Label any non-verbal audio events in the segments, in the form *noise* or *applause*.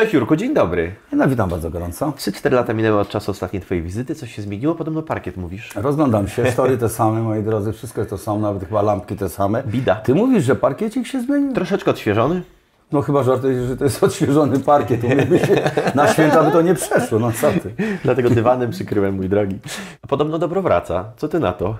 Cześć Jurku, dzień dobry. No, witam bardzo gorąco. 3-4 lata minęły od czasu ostatniej Twojej wizyty. Coś się zmieniło? Podobno parkiet mówisz. Rozglądam się. Story *laughs* te same, moi drodzy. Wszystko to samo, nawet chyba lampki te same. Bida. Ty mówisz, że parkiecik się zmienił? Troszeczkę odświeżony. No chyba żartujesz, że to jest odświeżony parkiet. Się, na święta by to nie przeszło, no co ty. Dlatego dywanem przykryłem, mój drogi. Podobno dobro wraca. Co Ty na to?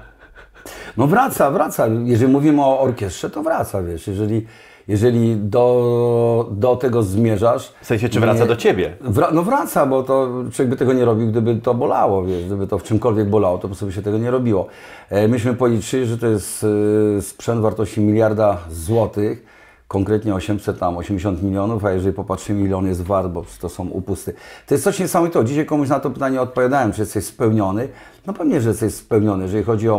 No wraca, wraca. Jeżeli mówimy o orkiestrze, to wraca, wiesz. Jeżeli jeżeli do, do tego zmierzasz... W sensie, czy wraca nie, do Ciebie? Wra, no wraca, bo to człowiek by tego nie robił, gdyby to bolało, wiesz, gdyby to w czymkolwiek bolało, to po prostu by się tego nie robiło. E, myśmy policzyli, że to jest e, sprzęt wartości miliarda złotych, konkretnie 800 tam, 80 milionów, a jeżeli popatrzymy milion jest wart, bo to są upusty. To jest coś niesamowitego. Dzisiaj komuś na to pytanie odpowiadałem, czy jesteś spełniony. No pewnie, że jesteś spełniony, jeżeli chodzi o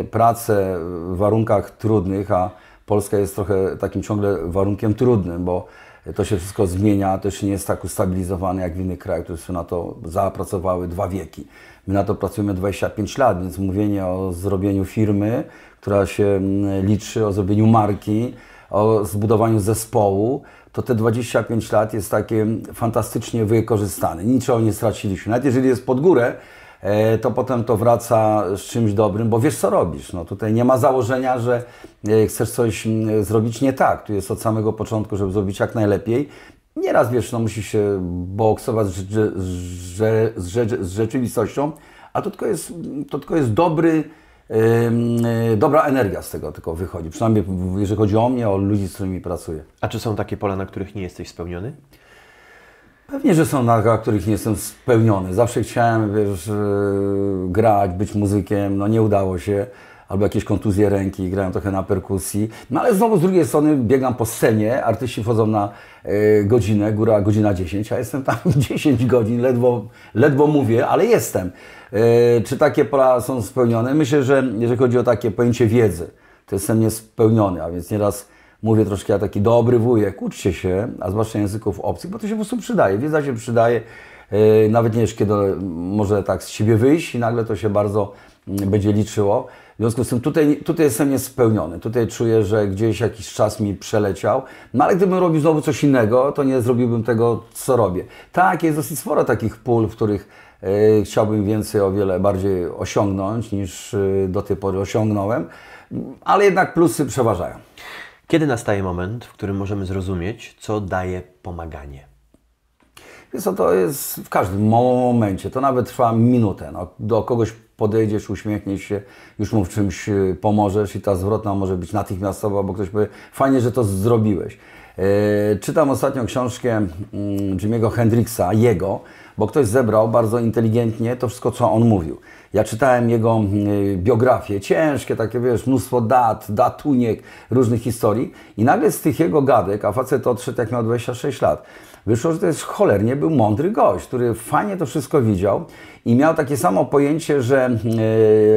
e, pracę w warunkach trudnych, a Polska jest trochę takim ciągle warunkiem trudnym, bo to się wszystko zmienia, to się nie jest tak ustabilizowane jak w innych krajach, które są na to zapracowały dwa wieki. My na to pracujemy 25 lat, więc mówienie o zrobieniu firmy, która się mm, liczy, o zrobieniu marki, o zbudowaniu zespołu, to te 25 lat jest takie fantastycznie wykorzystane. Niczego nie straciliśmy. Nawet jeżeli jest pod górę, E, to potem to wraca z czymś dobrym, bo wiesz co robisz. No, tutaj nie ma założenia, że e, chcesz coś mm, zrobić nie tak. Tu jest od samego początku, żeby zrobić jak najlepiej. Nieraz wiesz, no, musisz się boksować z, z, z, z rzeczywistością, a to tylko jest, to tylko jest dobry, e, dobra energia z tego tylko wychodzi. Przynajmniej jeżeli chodzi o mnie, o ludzi, z którymi pracuję. A czy są takie pola, na których nie jesteś spełniony? Pewnie, że są naga, których nie jestem spełniony. Zawsze chciałem, wiesz, e, grać, być muzykiem, no nie udało się. Albo jakieś kontuzje ręki, grałem trochę na perkusji. No ale znowu z drugiej strony biegam po scenie, artyści wchodzą na e, godzinę, góra godzina 10, a jestem tam 10 *laughs* godzin, ledwo, ledwo mówię, ale jestem. E, czy takie pola są spełnione? Myślę, że jeżeli chodzi o takie pojęcie wiedzy, to jestem niespełniony, a więc nieraz mówię troszkę ja taki dobry wujek, uczcie się, a zwłaszcza języków obcych, bo to się po prostu przydaje, wiedza się przydaje, e, nawet nie wiesz kiedy może tak z siebie wyjść i nagle to się bardzo mm, będzie liczyło. W związku z tym tutaj, tutaj jestem niespełniony, tutaj czuję, że gdzieś jakiś czas mi przeleciał, no ale gdybym robił znowu coś innego, to nie zrobiłbym tego, co robię. Tak, jest dosyć sporo takich pól, w których e, chciałbym więcej o wiele bardziej osiągnąć niż e, do tej pory osiągnąłem, ale jednak plusy przeważają. Kiedy nastaje moment, w którym możemy zrozumieć, co daje pomaganie? Wiesz co, to jest w każdym momencie, to nawet trwa minutę. No, do kogoś podejdziesz, uśmiechniesz się, już mu w czymś y, pomożesz i ta zwrotna może być natychmiastowa, bo ktoś powie, fajnie, że to zrobiłeś. Yy, czytam ostatnią książkę yy, Jimmy'ego Hendrixa, jego, bo ktoś zebrał bardzo inteligentnie to wszystko, co on mówił. Ja czytałem jego mm, y, biografie, ciężkie takie, wiesz, mnóstwo dat, datuniek, różnych historii i nagle z tych jego gadek, a facet odszedł jak miał 26 lat, wyszło, że to jest cholernie był mądry gość, który fajnie to wszystko widział i miał takie samo pojęcie, że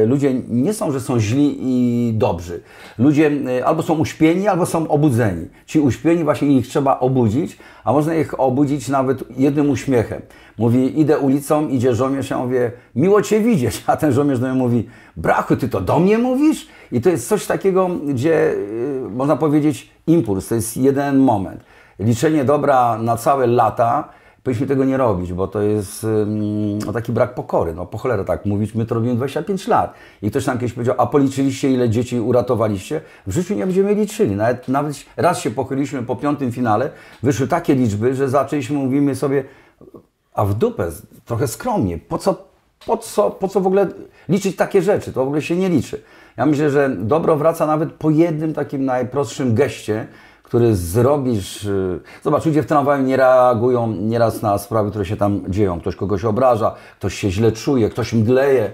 e, ludzie nie są, że są źli i dobrzy. Ludzie e, albo są uśpieni, albo są obudzeni. Ci uśpieni właśnie ich trzeba obudzić, a można ich obudzić nawet jednym uśmiechem. Mówi, idę ulicą, idzie żołnierz, ja mówię, miło Cię widzieć, a ten żołnierz do mnie mówi, brachu, Ty to do mnie mówisz? I to jest coś takiego, gdzie e, można powiedzieć impuls, to jest jeden moment. Liczenie dobra na całe lata, powinniśmy tego nie robić, bo to jest no, taki brak pokory. No po cholerę tak mówić, my to robimy 25 lat. I ktoś nam kiedyś powiedział, a policzyliście ile dzieci uratowaliście? W życiu nie będziemy liczyli. Nawet, nawet raz się pochyliliśmy po piątym finale, wyszły takie liczby, że zaczęliśmy, mówimy sobie, a w dupę, trochę skromnie, po co, po co, po co w ogóle liczyć takie rzeczy? To w ogóle się nie liczy. Ja myślę, że dobro wraca nawet po jednym takim najprostszym geście, który zrobisz. Y, zobacz, ludzie w tramwaju nie reagują nieraz na sprawy, które się tam dzieją. Ktoś kogoś obraża, ktoś się źle czuje, ktoś mdleje.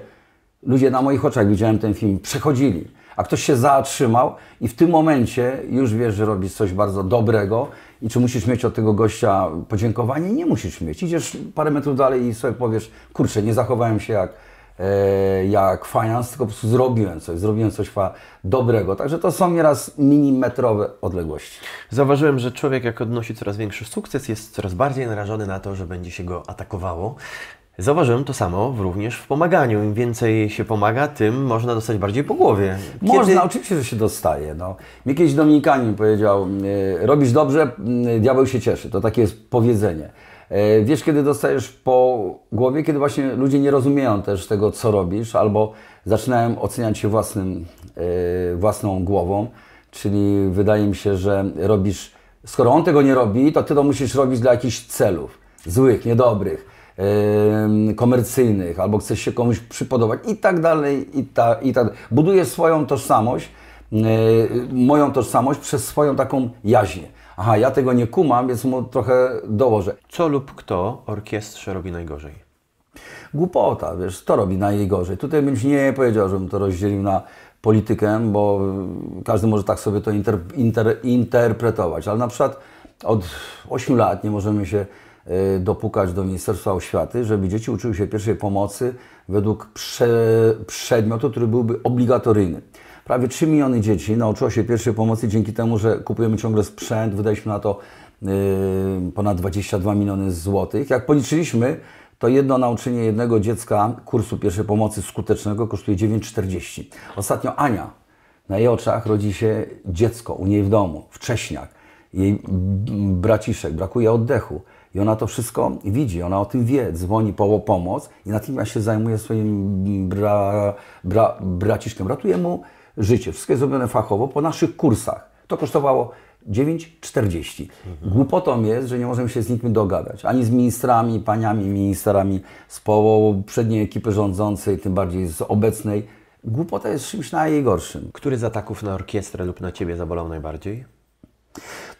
Ludzie na moich oczach, widziałem ten film, przechodzili, a ktoś się zatrzymał i w tym momencie już wiesz, że robisz coś bardzo dobrego i czy musisz mieć od tego gościa podziękowanie? Nie musisz mieć. Idziesz parę metrów dalej i sobie powiesz, kurczę, nie zachowałem się jak E, jak fajans, tylko po prostu zrobiłem coś, zrobiłem coś dobrego. Także to są nieraz milimetrowe odległości. Zauważyłem, że człowiek jak odnosi coraz większy sukces, jest coraz bardziej narażony na to, że będzie się go atakowało. Zauważyłem to samo również w pomaganiu. Im więcej się pomaga, tym można dostać bardziej po głowie. Kiedy... Można, oczywiście, że się dostaje. No. Mi kiedyś Dominikanin powiedział, e, robisz dobrze, diabeł się cieszy. To takie jest powiedzenie. E, wiesz, kiedy dostajesz po głowie, kiedy właśnie ludzie nie rozumieją też tego, co robisz, albo zaczynają oceniać się własnym, e, własną głową, czyli wydaje mi się, że robisz, skoro on tego nie robi, to ty to musisz robić dla jakichś celów złych, niedobrych komercyjnych, albo chcesz się komuś przypodobać i tak dalej, i, tak i tak Buduje swoją tożsamość, e, moją tożsamość przez swoją taką jaźnię aha, ja tego nie kumam, więc mu trochę dołożę. Co lub kto orkiestrze robi najgorzej? Głupota, wiesz, to robi najgorzej. Tutaj bym się nie powiedział, żebym to rozdzielił na politykę, bo każdy może tak sobie to inter, inter, interpretować, ale na przykład od 8 lat nie możemy się y, dopukać do Ministerstwa Oświaty, żeby dzieci uczyły się pierwszej pomocy według prze, przedmiotu, który byłby obligatoryjny. Prawie 3 miliony dzieci nauczyło się pierwszej pomocy dzięki temu, że kupujemy ciągle sprzęt, wydaliśmy na to yy, ponad 22 miliony złotych. Jak policzyliśmy, to jedno nauczenie jednego dziecka kursu pierwszej pomocy skutecznego kosztuje 9,40. Ostatnio Ania, na jej oczach rodzi się dziecko u niej w domu, wcześniak. Jej braciszek, brakuje oddechu. I ona to wszystko widzi, ona o tym wie, dzwoni po pomoc i natychmiast się zajmuje swoim bra, bra, braciszkiem. Ratuje mu życie. Wszystko jest zrobione fachowo po naszych kursach. To kosztowało 9,40. Mhm. Głupotą jest, że nie możemy się z nikim dogadać, ani z ministrami, paniami ministrami, z poprzedniej ekipy rządzącej, tym bardziej z obecnej. Głupota jest czymś najgorszym. Który z ataków na orkiestrę lub na Ciebie zabolał najbardziej?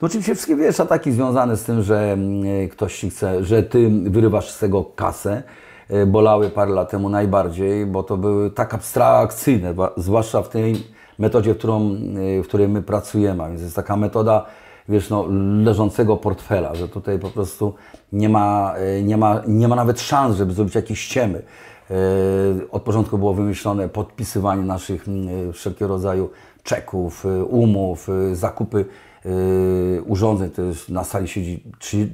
No oczywiście wszystkie, wiesz, ataki związane z tym, że mm, ktoś chce, że Ty wyrywasz z tego kasę, Y, bolały parę lat temu najbardziej, bo to były tak abstrakcyjne, zwłaszcza w tej metodzie, w, którą, y, w której my pracujemy. więc jest taka metoda, wiesz, no, leżącego portfela, że tutaj po prostu nie ma, y, nie ma, nie ma nawet szans, żeby zrobić jakieś ściemy. Od początku było wymyślone podpisywanie naszych wszelkiego rodzaju czeków, umów, zakupy Y, urządzeń, to jest, na sali siedzi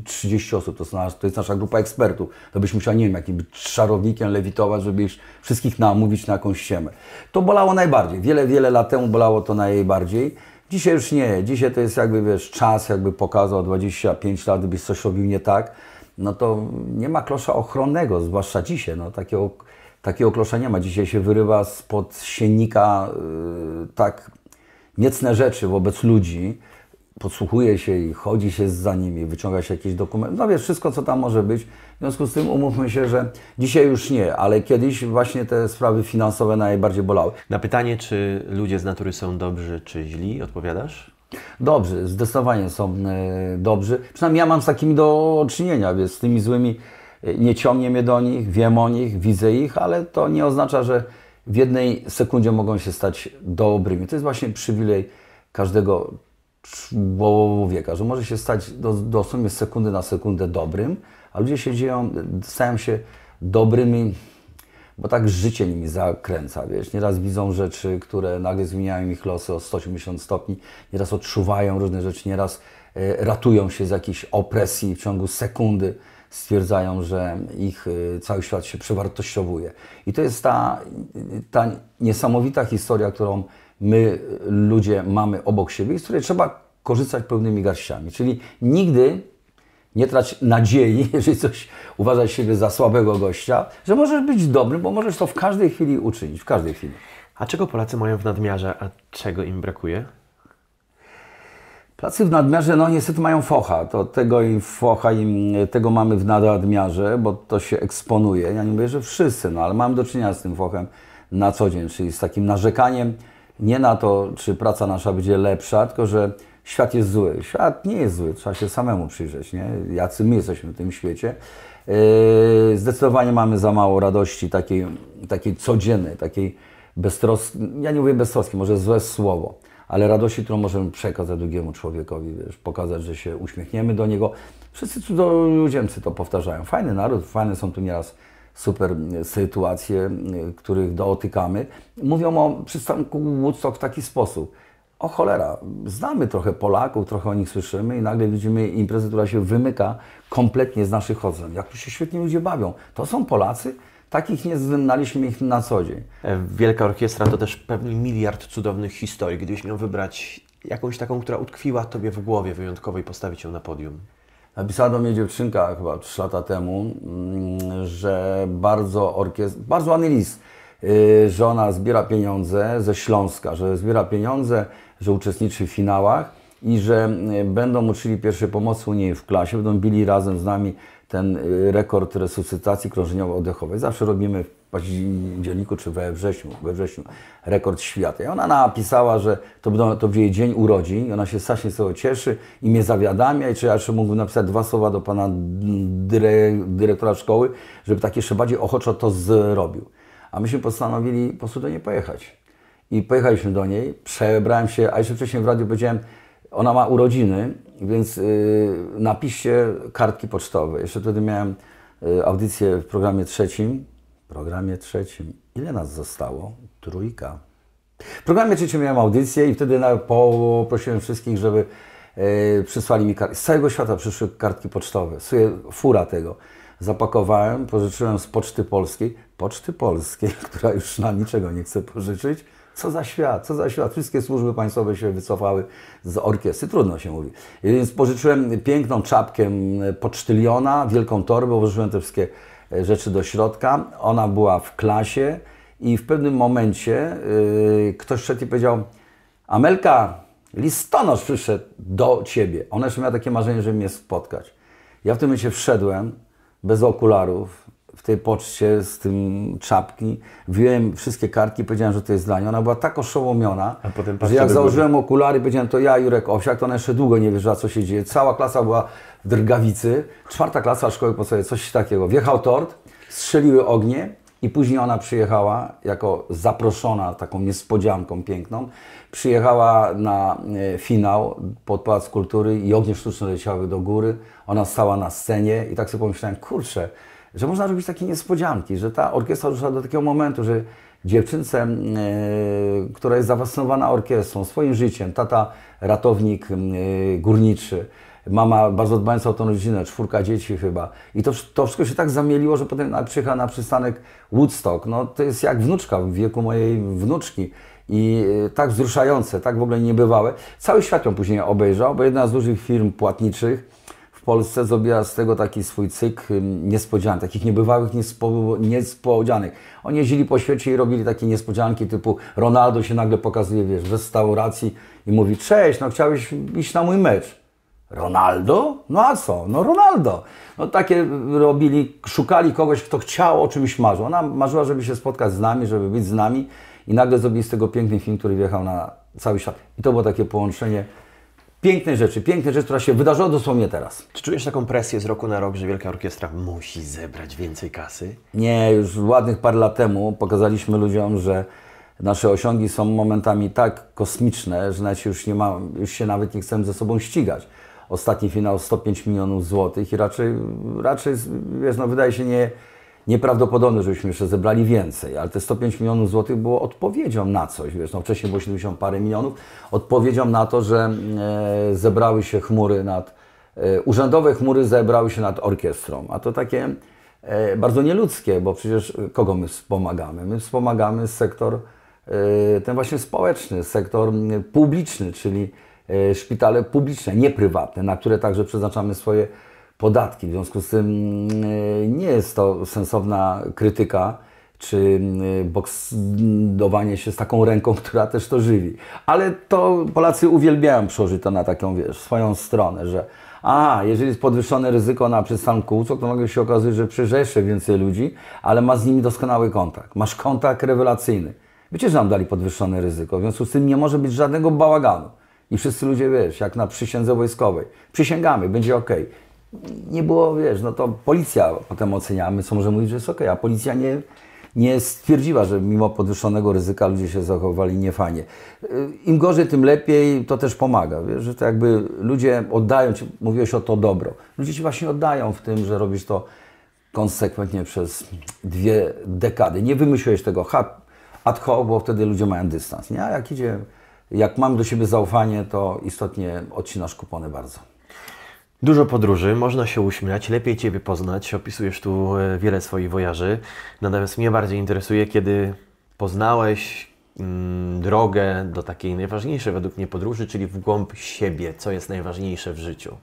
30 osób, to jest, nasza, to jest nasza grupa ekspertów. To byś musiał, nie wiem, jakimś szarownikiem lewitować, żeby wszystkich namówić na jakąś ściemę. To bolało najbardziej. Wiele, wiele lat temu bolało to najbardziej. Dzisiaj już nie. Dzisiaj to jest jakby, wiesz, czas jakby pokazał 25 lat, gdybyś coś robił nie tak, no to nie ma klosza ochronnego, zwłaszcza dzisiaj, no takiego, takiego klosza nie ma. Dzisiaj się wyrywa spod siennika yy, tak niecne rzeczy wobec ludzi, podsłuchuje się i chodzi się za nimi, wyciąga się jakieś dokumenty. no wiesz, wszystko co tam może być. W związku z tym umówmy się, że dzisiaj już nie, ale kiedyś właśnie te sprawy finansowe najbardziej bolały. Na pytanie, czy ludzie z natury są dobrzy czy źli, odpowiadasz? Dobrzy, zdecydowanie są e, dobrzy. Przynajmniej ja mam z takimi do czynienia, więc z tymi złymi e, nie ciągnie mnie do nich, wiem o nich, widzę ich, ale to nie oznacza, że w jednej sekundzie mogą się stać dobrymi. To jest właśnie przywilej każdego człowieka, że może się stać do, do sumie z sekundy na sekundę dobrym, a ludzie się dzieją, stają się dobrymi, bo tak życie nimi zakręca, wiesz. Nieraz widzą rzeczy, które nagle zmieniają ich losy o 180 stopni, nieraz odczuwają różne rzeczy, nieraz e, ratują się z jakiejś opresji w ciągu sekundy, stwierdzają, że ich e, cały świat się przewartościowuje. I to jest ta, ta niesamowita historia, którą my e, ludzie mamy obok siebie i z której trzeba korzystać pełnymi garściami. Czyli nigdy nie trać nadziei, *laughs* jeżeli coś uważasz siebie za słabego gościa, że możesz być dobry, bo możesz to w każdej chwili uczynić, w każdej chwili. A czego Polacy mają w nadmiarze, a czego im brakuje? Polacy w nadmiarze, no niestety mają focha. To tego im focha, im tego mamy w nadmiarze, bo to się eksponuje. Ja nie mówię, że wszyscy, no ale mam do czynienia z tym fochem na co dzień, czyli z takim narzekaniem, nie na to, czy praca nasza będzie lepsza, tylko że świat jest zły. Świat nie jest zły, trzeba się samemu przyjrzeć, nie? jacy my jesteśmy w tym świecie. Yy, zdecydowanie mamy za mało radości takiej, takiej codziennej, takiej beztroski, ja nie mówię beztroski, może złe słowo, ale radości, którą możemy przekazać drugiemu człowiekowi, wiesz, pokazać, że się uśmiechniemy do niego. Wszyscy cudzoziemcy to powtarzają. Fajny naród, fajne są tu nieraz super sytuacje, których dotykamy, mówią o przystanku Woodstock w taki sposób. O cholera, znamy trochę Polaków, trochę o nich słyszymy i nagle widzimy imprezę, która się wymyka kompletnie z naszych chodzeń. Jak tu się świetnie ludzie bawią. To są Polacy? Takich nie znaliśmy ich na co dzień. E, Wielka Orkiestra to też pewny miliard cudownych historii. Gdybyś miał wybrać jakąś taką, która utkwiła Tobie w głowie wyjątkowo i postawić ją na podium. Napisała do mnie dziewczynka chyba 3 lata temu, mm, że bardzo orkiest, bardzo Anny y, że ona zbiera pieniądze ze Śląska, że zbiera pieniądze, że uczestniczy w finałach i że y, będą uczyli pierwszej pomocy u niej w klasie, będą bili razem z nami ten y, rekord resuscytacji krążeniowo-oddechowej. Zawsze robimy październiku czy we wrześniu, we wrześniu rekord świata. I ona napisała, że to, to jej dzień urodzin i ona się strasznie z tego cieszy i mnie zawiadamia i czy ja jeszcze mógłbym napisać dwa słowa do pana dyre, dyrektora szkoły, żeby tak jeszcze bardziej ochoczo to zrobił. A myśmy postanowili po prostu do niej pojechać. I pojechaliśmy do niej, przebrałem się, a jeszcze wcześniej w radiu powiedziałem, ona ma urodziny, więc y, napiszcie kartki pocztowe. Jeszcze wtedy miałem y, audycję w programie trzecim programie trzecim. Ile nas zostało? Trójka. W programie trzecim miałem audycję i wtedy poprosiłem wszystkich, żeby e, przysłali mi kartki. Z całego świata przyszły kartki pocztowe. Suje fura tego. Zapakowałem, pożyczyłem z Poczty Polskiej. Poczty Polskiej, *laughs* która już na niczego nie chce pożyczyć. Co za świat, co za świat. Wszystkie służby państwowe się wycofały z orkiestry, trudno się mówi. Więc pożyczyłem piękną czapkę e, pocztyliona, wielką torbę, pożyczyłem te wszystkie E, rzeczy do środka. Ona była w klasie i w pewnym momencie yy, ktoś przed i powiedział Amelka, listonosz przyszedł do Ciebie. Ona jeszcze miała takie marzenie, żeby mnie spotkać. Ja w tym momencie wszedłem bez okularów, w tej poczcie z tym czapki, wziąłem wszystkie kartki, powiedziałem, że to jest dla niej. Ona była tak oszołomiona, że jak założyłem góry. okulary, powiedziałem, to ja, Jurek Owsiak, to ona jeszcze długo nie wierzyła, co się dzieje. Cała klasa była w drgawicy, czwarta klasa szkoły podstawowej, coś takiego. Wjechał tort, strzeliły ognie, i później ona przyjechała jako zaproszona taką niespodzianką piękną. Przyjechała na e, finał pod Pałac Kultury i ognie sztuczne leciały do góry. Ona stała na scenie i tak sobie pomyślałem, kurczę, że można robić takie niespodzianki, że ta orkiestra rusza do takiego momentu, że dziewczynce, yy, która jest zafascynowana orkiestrą, swoim życiem, tata ratownik yy, górniczy, mama bardzo dbająca o tą rodzinę, czwórka dzieci chyba. I to, to wszystko się tak zamieliło, że potem przyjechała na przystanek Woodstock. No, to jest jak wnuczka w wieku mojej wnuczki. I e, tak wzruszające, tak w ogóle niebywałe. Cały świat ją później obejrzał, bo jedna z dużych firm płatniczych, Polsce zrobiła z tego taki swój cykl niespodzianek, takich niebywałych niespo, niespodzianek. Oni jeździli po świecie i robili takie niespodzianki typu Ronaldo się nagle pokazuje, wiesz, w restauracji i mówi cześć, no chciałeś iść na mój mecz. Ronaldo? No a co? No Ronaldo. No takie y, robili, szukali kogoś, kto chciał o czymś marzył. Ona marzyła, żeby się spotkać z nami, żeby być z nami i nagle zrobili z tego piękny film, który wjechał na cały świat. I to było takie połączenie pięknej rzeczy, pięknej rzeczy, która się wydarzyła dosłownie teraz. Czy czujesz taką presję z roku na rok, że Wielka Orkiestra musi zebrać więcej kasy? Nie, już ładnych parę lat temu pokazaliśmy ludziom, że nasze osiągi są momentami tak kosmiczne, że nawet już, nie ma, już się nawet nie chcemy ze sobą ścigać. Ostatni finał 105 milionów złotych i raczej, raczej wiesz, no wydaje się nie nieprawdopodobne, żebyśmy jeszcze zebrali więcej, ale te 105 milionów złotych było odpowiedzią na coś, wiesz, no wcześniej było 70 parę milionów, odpowiedzią na to, że e, zebrały się chmury nad, e, urzędowe chmury zebrały się nad orkiestrą, a to takie e, bardzo nieludzkie, bo przecież e, kogo my wspomagamy? My wspomagamy sektor e, ten właśnie społeczny, sektor publiczny, czyli e, szpitale publiczne, nie prywatne, na które także przeznaczamy swoje podatki. W związku z tym mm, nie jest to sensowna krytyka czy mm, boksowanie się z taką ręką, *laughs* która też to żywi. Ale to Polacy uwielbiają przełożyć to na taką, wiesz, swoją stronę, że a, jeżeli jest podwyższone ryzyko na przystanku co to nagle się okazuje, że przyrzesz więcej ludzi, ale masz z nimi doskonały kontakt. Masz kontakt rewelacyjny. Wiecie, że nam dali podwyższone ryzyko, w związku z tym nie może być żadnego bałaganu. I wszyscy ludzie, wiesz, jak na przysiędze wojskowej. Przysięgamy, będzie ok nie było, wiesz, no to policja potem ocenia, my co może mówić, że jest okej, okay, a policja nie, nie stwierdziła, że mimo podwyższonego ryzyka ludzie się zachowywali niefajnie. Y, Im gorzej, tym lepiej, to też pomaga, wiesz, że to jakby ludzie oddają ci, mówiłeś o to dobro, ludzie ci właśnie oddają w tym, że robisz to konsekwentnie przez dwie dekady. Nie wymyśliłeś tego ad hoc, bo wtedy ludzie mają dystans, nie? A jak idzie, jak mam do siebie zaufanie, to istotnie odcinasz kupony bardzo. Dużo podróży, można się uśmiać, lepiej Ciebie poznać. Opisujesz tu e, wiele swoich wojaży. Natomiast mnie bardziej interesuje, kiedy poznałeś mm, drogę do takiej najważniejszej według mnie podróży, czyli w głąb siebie, co jest najważniejsze w życiu.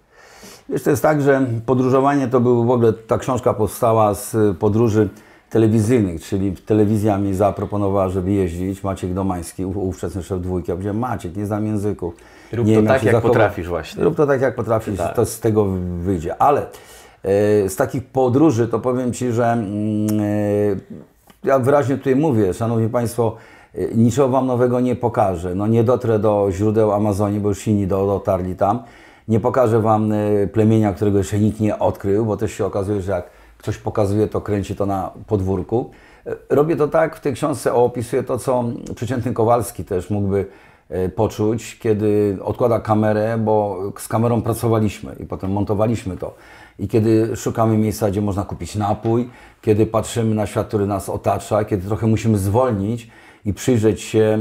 Wiesz, to jest tak, że podróżowanie to był w ogóle, ta książka powstała z e, podróży telewizyjnych, czyli telewizja mi zaproponowała, żeby jeździć. Maciek Domański, ówczesny szef dwójki. Ja powiedziałem, Maciek, nie znam języków Rób nie to tak, jak zachować. potrafisz właśnie. Rób to tak, jak potrafisz, tak. to z tego wyjdzie. Ale e, z takich podróży to powiem Ci, że mm, e, ja wyraźnie tutaj mówię, Szanowni Państwo, e, niczego Wam nowego nie pokażę. No nie dotrę do źródeł Amazonii, bo już inni dotarli tam. Nie pokażę Wam e, plemienia, którego jeszcze nikt nie odkrył, bo też się okazuje, że jak ktoś pokazuje, to kręci to na podwórku. E, robię to tak, w tej książce opisuję to, co przeciętny Kowalski też mógłby E, poczuć, kiedy odkłada kamerę, bo z kamerą pracowaliśmy i potem montowaliśmy to. I kiedy szukamy miejsca, gdzie można kupić napój, kiedy patrzymy na świat, który nas otacza, kiedy trochę musimy zwolnić i przyjrzeć się,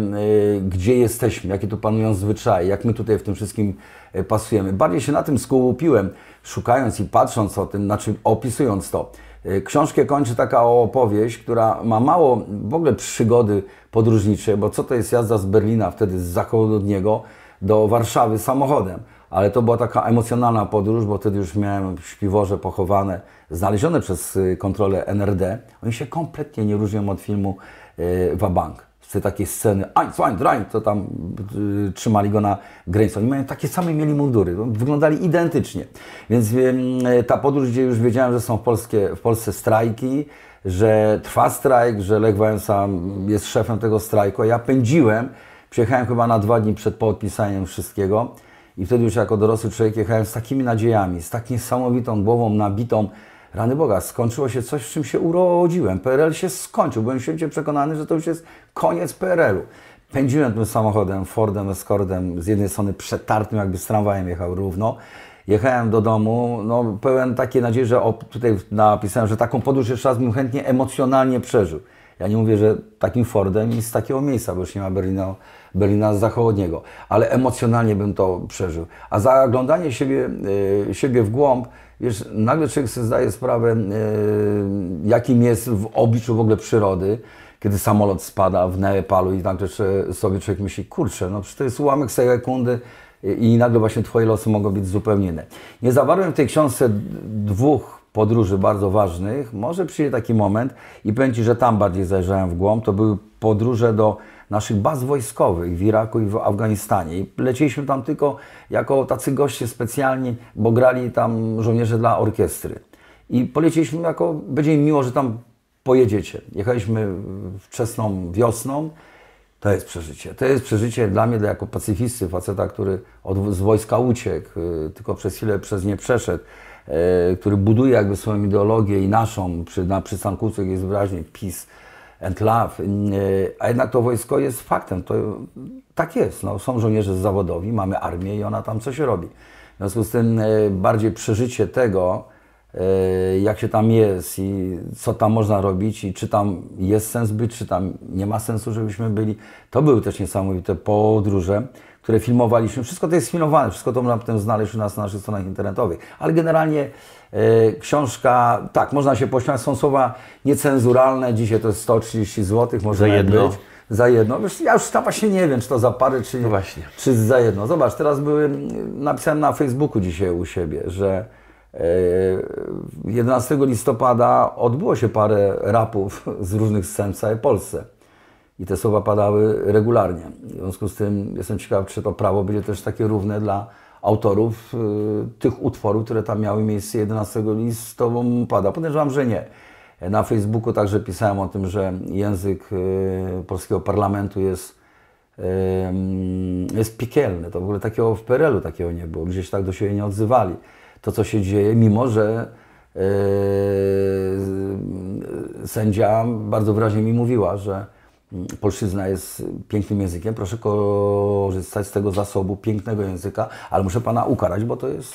e, gdzie jesteśmy, jakie tu panują zwyczaje, jak my tutaj w tym wszystkim e, pasujemy. Bardziej się na tym skupiłem, szukając i patrząc o tym, znaczy opisując to. E, książkę kończy taka opowieść, która ma mało w ogóle przygody podróżnicze, bo co to jest jazda z Berlina wtedy z zachodniego do Warszawy samochodem. Ale to była taka emocjonalna podróż, bo wtedy już miałem śpiworze pochowane, znalezione przez y, kontrolę NRD. Oni się kompletnie nie różnią od filmu y, Wabank te takie sceny, ein, zwei, drei, to tam y, trzymali go na granicy. Oni mają takie same, mieli mundury, no, wyglądali identycznie. Więc y, ta podróż, gdzie już wiedziałem, że są w, Polskie, w Polsce strajki, że trwa strajk, że Lech Wałęsa jest szefem tego strajku. Ja pędziłem, przyjechałem chyba na dwa dni przed podpisaniem wszystkiego i wtedy już jako dorosły człowiek jechałem z takimi nadziejami, z tak niesamowitą głową nabitą, rany Boga, skończyło się coś, w czym się urodziłem. PRL się skończył. Byłem święcie przekonany, że to już jest koniec PRL-u. Pędziłem tym samochodem, Fordem, Escortem, z jednej strony przetartym, jakby z tramwajem jechał równo. Jechałem do domu, no pełen takiej nadziei, że o, tutaj napisałem, że taką podróż jeszcze raz bym chętnie emocjonalnie przeżył. Ja nie mówię, że takim Fordem i z takiego miejsca, bo już nie ma Berlina, Berlina zachodniego, ale emocjonalnie bym to przeżył. A zaglądanie siebie, e, siebie w głąb wiesz, nagle człowiek sobie zdaje sprawę, e, jakim jest w obliczu w ogóle przyrody, kiedy samolot spada w Nepalu i nagle sobie człowiek myśli, kurczę, no przecież to jest ułamek sekundy, i nagle właśnie Twoje losy mogą być zupełnie inne. Nie zawarłem w tej książce dwóch podróży bardzo ważnych, może przyjdzie taki moment i powiem Ci, że tam bardziej zajrzałem w głąb, to były podróże do naszych baz wojskowych w Iraku i w Afganistanie. I lecieliśmy tam tylko jako tacy goście specjalni, bo grali tam żołnierze dla orkiestry. I polecieliśmy jako, będzie im miło, że tam pojedziecie. Jechaliśmy wczesną wiosną, to jest przeżycie. To jest przeżycie dla mnie, dla jako pacyfisty, faceta, który od, z wojska uciekł, y, tylko przez chwilę przez nie przeszedł, E, który buduje jakby swoją ideologię i naszą, przy, na przystanku jest wyraźnie peace and love, e, a jednak to wojsko jest faktem, to tak jest, no, są żołnierze zawodowi, mamy armię i ona tam coś robi. W związku z tym e, bardziej przeżycie tego, jak się tam jest i co tam można robić i czy tam jest sens być, czy tam nie ma sensu, żebyśmy byli. To były też niesamowite podróże które filmowaliśmy. Wszystko to jest filmowane, wszystko to można potem znaleźć u nas na naszych stronach internetowych. Ale generalnie e, książka, tak, można się pośmiać, są słowa niecenzuralne, dzisiaj to jest 130 zł, może za jedno. Być. Za jedno. Wiesz, ja już właśnie nie wiem, czy to za parę, czy, no czy za jedno. Zobacz, teraz były, napisałem na Facebooku dzisiaj u siebie, że 11 e, listopada odbyło się parę rapów z różnych scen w całej Polsce. I te słowa padały regularnie. W związku z tym jestem ciekaw, czy to prawo będzie też takie równe dla autorów y, tych utworów, które tam miały miejsce 11 listopada. Podejrzewam, że nie. Na Facebooku także pisałem o tym, że język y, polskiego parlamentu jest, y, jest piekielny. To w ogóle takiego w PRL-u takiego nie było. Gdzieś tak do siebie nie odzywali. To, co się dzieje, mimo że sędzia bardzo wyraźnie mi mówiła, że Polszczyzna jest pięknym językiem, proszę korzystać z tego zasobu pięknego języka, ale muszę Pana ukarać, bo to jest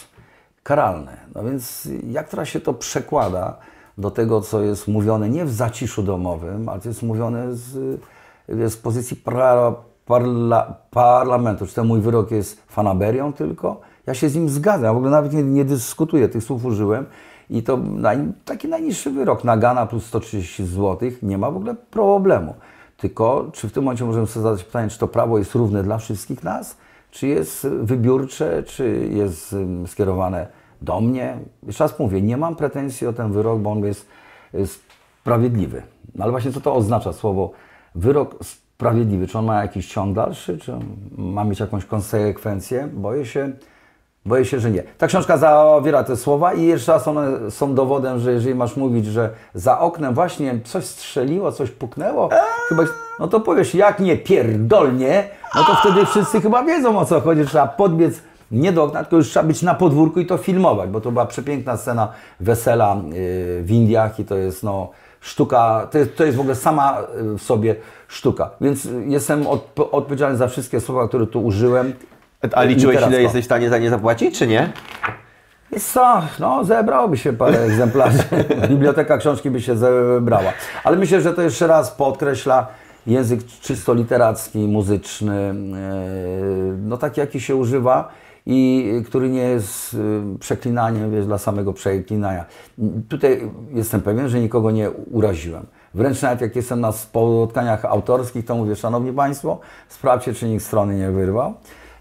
karalne. No więc jak teraz się to przekłada do tego, co jest mówione nie w zaciszu domowym, ale co jest mówione z, z pozycji pra, parla, parlamentu. Czy ten mój wyrok jest fanaberią tylko? Ja się z nim zgadzam, w ogóle nawet nie, nie dyskutuję, tych słów użyłem. I to naj, taki najniższy wyrok, nagana plus 130 zł, nie ma w ogóle problemu. Tylko czy w tym momencie możemy sobie zadać pytanie, czy to prawo jest równe dla wszystkich nas, czy jest wybiórcze, czy jest skierowane do mnie. Jeszcze raz mówię, nie mam pretensji o ten wyrok, bo on jest y, sprawiedliwy. No ale właśnie co to oznacza słowo wyrok sprawiedliwy? Czy on ma jakiś ciąg dalszy, czy ma mieć jakąś konsekwencję? Boję się, Boję się, że nie. Ta książka zawiera te słowa i jeszcze raz one są dowodem, że jeżeli masz mówić, że za oknem właśnie coś strzeliło, coś puknęło, eee. chyba, no to powiesz, jak nie pierdolnie, no to wtedy wszyscy chyba wiedzą o co chodzi. Trzeba podbiec nie do okna, tylko już trzeba być na podwórku i to filmować, bo to była przepiękna scena wesela yy, w Indiach i to jest no sztuka, to jest, to jest w ogóle sama yy, w sobie sztuka. Więc jestem odp odpowiedzialny za wszystkie słowa, które tu użyłem. A liczyłeś, ile jesteś w stanie za nie zapłacić, czy nie? Co? No, zebrałoby się parę egzemplarzy. *laughs* Biblioteka książki by się zebrała. Ale myślę, że to jeszcze raz podkreśla język czysto literacki, muzyczny, e, no taki, jaki się używa i który nie jest e, przeklinaniem, wiesz, dla samego przeklinania. Tutaj jestem pewien, że nikogo nie uraziłem. Wręcz nawet jak jestem na spotkaniach autorskich, to mówię, szanowni państwo, sprawdźcie, czy nikt strony nie wyrwał.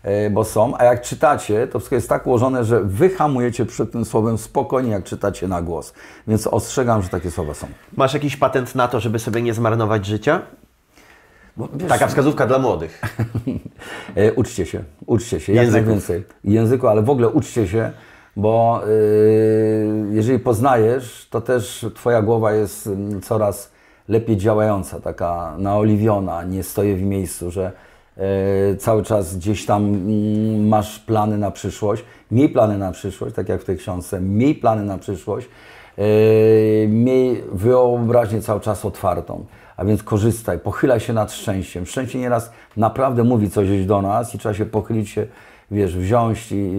E, bo są, a jak czytacie, to wszystko jest tak ułożone, że wyhamujecie przed tym słowem spokojnie, jak czytacie na głos. Więc ostrzegam, że takie słowa są. Masz jakiś patent na to, żeby sobie nie zmarnować życia? Wiesz, Taka wskazówka dla młodych. *laughs* E, uczcie się, uczcie się. języku. Jak Języku, ale w ogóle uczcie się, bo yy, jeżeli poznajesz, to też Twoja głowa jest mm, coraz lepiej działająca, taka naoliwiona, nie stoi w miejscu, że E, cały czas gdzieś tam mm, masz plany na przyszłość, miej plany na przyszłość, tak jak w tej książce, miej plany na przyszłość, e, miej wyobraźnię cały czas otwartą, a więc korzystaj, pochylaj się nad szczęściem. Szczęście nieraz naprawdę mówi coś do nas i trzeba się pochylić, się, wiesz, wziąć i,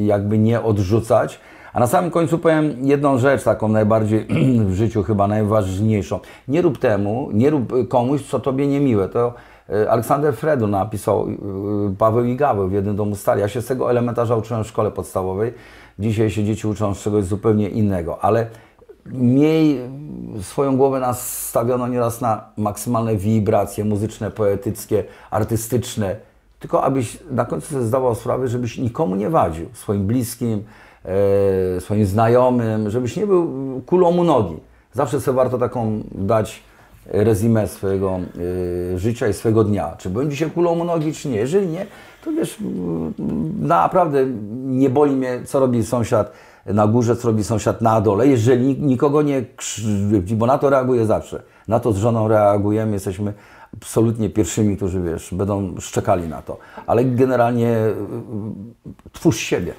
y, jakby nie odrzucać. A na samym końcu powiem jedną rzecz, taką najbardziej *clears throat* w życiu chyba najważniejszą. Nie rób temu, nie rób komuś, co tobie niemiłe. To E, Aleksander Fredu napisał y, y, Paweł i Gaweł w jednym domu stali. Ja się z tego elementarza uczyłem w szkole podstawowej. Dzisiaj się dzieci uczą z czegoś zupełnie innego, ale mniej swoją głowę nastawiono nieraz na maksymalne wibracje muzyczne, poetyckie, artystyczne, tylko abyś na końcu sobie zdawał sprawę, żebyś nikomu nie wadził, swoim bliskim, e, swoim znajomym, żebyś nie był kulą u nogi. Zawsze sobie warto taką dać rezimę swojego y, życia i swojego dnia. Czy będzie dzisiaj kulą mu nogi, czy nie. Jeżeli nie, to wiesz, mm, naprawdę nie boli mnie, co robi sąsiad na górze, co robi sąsiad na dole, jeżeli nikogo nie krzywdzi, bo na to reaguje zawsze. Na to z żoną reagujemy, jesteśmy absolutnie pierwszymi, którzy, wiesz, będą szczekali na to. Ale generalnie y, twórz siebie.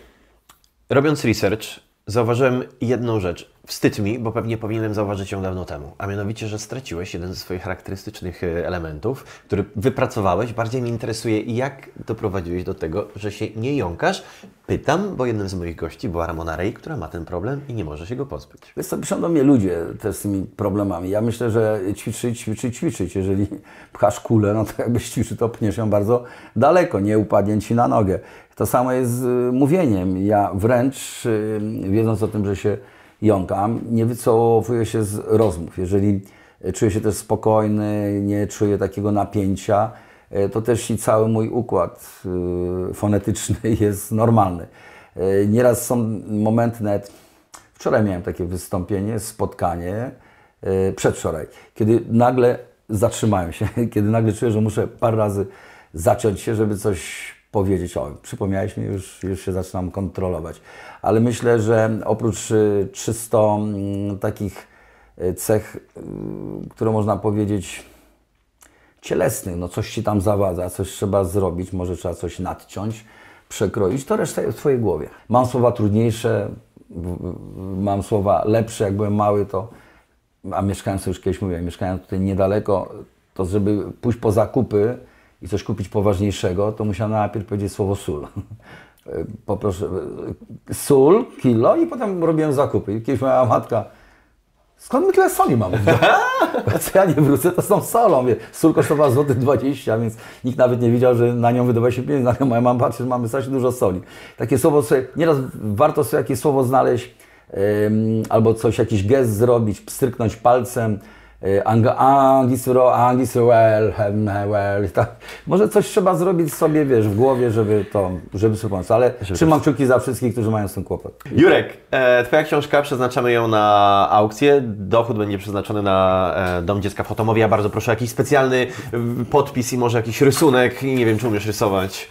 Robiąc research, zauważyłem jedną rzecz. Wstyd mi, bo pewnie powinienem zauważyć ją dawno temu, a mianowicie, że straciłeś jeden ze swoich charakterystycznych e, elementów, który wypracowałeś. Bardziej mnie interesuje, jak doprowadziłeś do tego, że się nie jąkasz. Pytam, bo jednym z moich gości była Ramona Rej, która ma ten problem i nie może się go pozbyć. Wiesz co, piszą do mnie ludzie też z tymi problemami. Ja myślę, że ćwiczyć, ćwiczyć, ćwiczyć. Jeżeli pchasz kulę, no to jakbyś ćwiczył, to pniesz ją bardzo daleko, nie upadnie ci na nogę. To samo jest z y, mówieniem. Ja wręcz, y, wiedząc o tym, że się jąkam, nie wycofuję się z rozmów. Jeżeli czuję się też spokojny, nie czuję takiego napięcia, e, to też i cały mój układ e, fonetyczny *laughs* jest normalny. E, nieraz są momenty, nawet wczoraj miałem takie wystąpienie, spotkanie, przedwczoraj, kiedy nagle zatrzymałem się, *laughs* kiedy nagle czuję, że muszę parę razy zacząć się, żeby coś powiedzieć. O, przypomniałeś mi, już, już się zaczynam kontrolować. Ale myślę, że oprócz czysto y, mm, takich y, cech, y, które można powiedzieć cielesnych, no coś Ci tam zawadza, coś trzeba zrobić, może trzeba coś nadciąć, przekroić, to reszta jest w Twojej głowie. Mam słowa trudniejsze, mam słowa lepsze, jak byłem mały, to a mieszkałem, co już kiedyś mówiłem, mieszkałem tutaj niedaleko, to żeby pójść po zakupy, i coś kupić poważniejszego, to musiałem najpierw powiedzieć słowo sól. *laughs* Poproszę e, sól, kilo i potem robiłem zakupy. I kiedyś moja matka Skąd my tyle soli mamy? *laughs* Co ja nie wrócę, to z tą solą. sól kosztowała złoty 20, więc nikt nawet nie widział, że na nią wydawa się pieniądze. Na nią moja mama patrzy, że mamy strasznie dużo soli. Takie słowo sobie, nieraz warto sobie jakieś słowo znaleźć, albo coś, jakiś gest zrobić, pstryknąć palcem, Y, Ang, Angisro, Angisroel, well, tak. Może coś trzeba zrobić sobie, wiesz, w głowie, żeby to, żeby sobie pomóc. Ale żeby trzymam kciuki za wszystkich, którzy mają z tym kłopot. Jurek, e, Twoja książka, przeznaczamy ją na aukcję. Dochód będzie przeznaczony na e, Dom Dziecka w Chotomowie. Ja bardzo proszę o jakiś specjalny podpis i może jakiś rysunek. Nie wiem, czy umiesz rysować.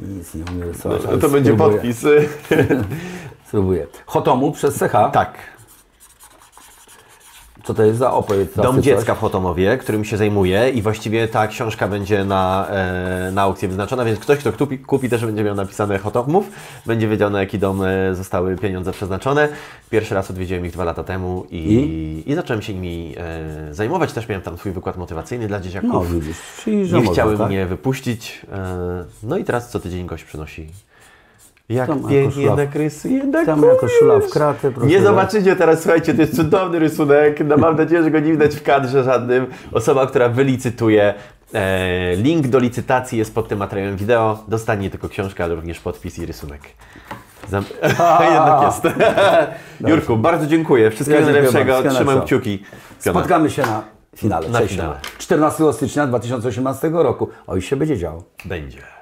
Nic nie umiem rysować. No, to, będzie podpis. *laughs* Spróbuję. Chotomu przez CH. Tak. Co to jest za opowieść Dom dziecka w Chotomowie, którym się zajmuję i właściwie ta książka będzie na, e, na aukcję wyznaczona, więc ktoś, kto kupi, kupi też będzie miał napisane Chotomów, będzie wiedział na jaki dom e, zostały pieniądze przeznaczone. Pierwszy raz odwiedziłem ich dwa lata temu i, I? i zacząłem się nimi e, zajmować. Też miałem tam swój wykład motywacyjny dla dzieciaków. No widzisz, czyli Nie chciały tak? mnie wypuścić. E, no i teraz co tydzień gość przynosi jak tam pięknie nakrysuje, Tam jako szula w kratę. Proszę nie zobaczycie teraz, słuchajcie, to jest cudowny rysunek. No, mam nadzieję, że go nie widać w kadrze żadnym. Osoba, która wylicytuje. E, link do licytacji jest pod tym materiałem wideo. Dostanie tylko książkę, ale również podpis i rysunek. Zam... *laughs* Jednak jest. *laughs* Jurku, bardzo dziękuję. Wszystkiego najlepszego. Trzymam kciuki. Spotkamy się na finale. Na finale. 14 stycznia 2018 roku. Oj, się będzie działo. Będzie.